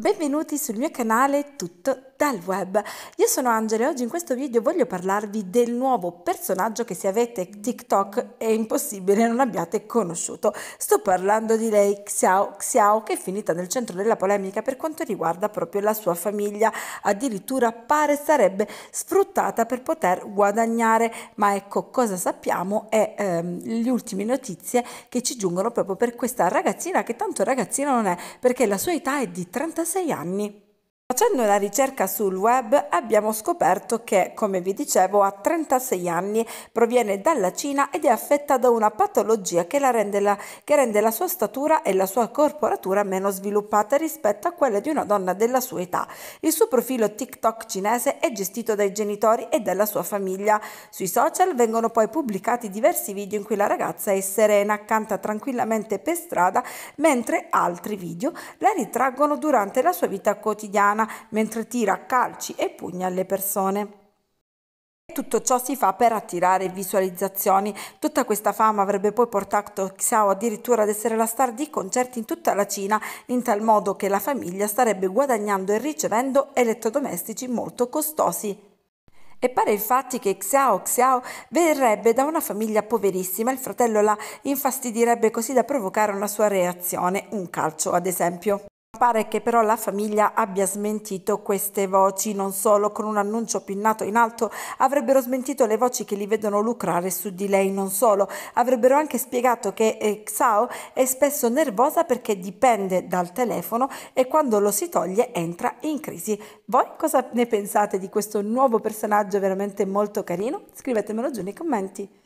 Benvenuti sul mio canale Tutto dal web. Io sono Angela e oggi in questo video voglio parlarvi del nuovo personaggio che se avete TikTok è impossibile non abbiate conosciuto. Sto parlando di lei, Xiao Xiao, che è finita nel centro della polemica per quanto riguarda proprio la sua famiglia. Addirittura pare sarebbe sfruttata per poter guadagnare, ma ecco cosa sappiamo e ehm, le ultime notizie che ci giungono proprio per questa ragazzina che tanto ragazzina non è, perché la sua età è di 36 anni. Facendo una ricerca sul web abbiamo scoperto che, come vi dicevo, ha 36 anni proviene dalla Cina ed è affetta da una patologia che, la rende, la, che rende la sua statura e la sua corporatura meno sviluppate rispetto a quelle di una donna della sua età. Il suo profilo TikTok cinese è gestito dai genitori e dalla sua famiglia. Sui social vengono poi pubblicati diversi video in cui la ragazza è serena, canta tranquillamente per strada, mentre altri video la ritraggono durante la sua vita quotidiana italiana mentre tira calci e pugni alle persone. Tutto ciò si fa per attirare visualizzazioni. Tutta questa fama avrebbe poi portato Xiao addirittura ad essere la star di concerti in tutta la Cina, in tal modo che la famiglia starebbe guadagnando e ricevendo elettrodomestici molto costosi. E pare infatti che Xiao Xiao verrebbe da una famiglia poverissima, il fratello la infastidirebbe così da provocare una sua reazione, un calcio ad esempio. Pare che però la famiglia abbia smentito queste voci, non solo con un annuncio pinnato in alto, avrebbero smentito le voci che li vedono lucrare su di lei, non solo, avrebbero anche spiegato che eh, Xao è spesso nervosa perché dipende dal telefono e quando lo si toglie entra in crisi. Voi cosa ne pensate di questo nuovo personaggio veramente molto carino? Scrivetemelo giù nei commenti.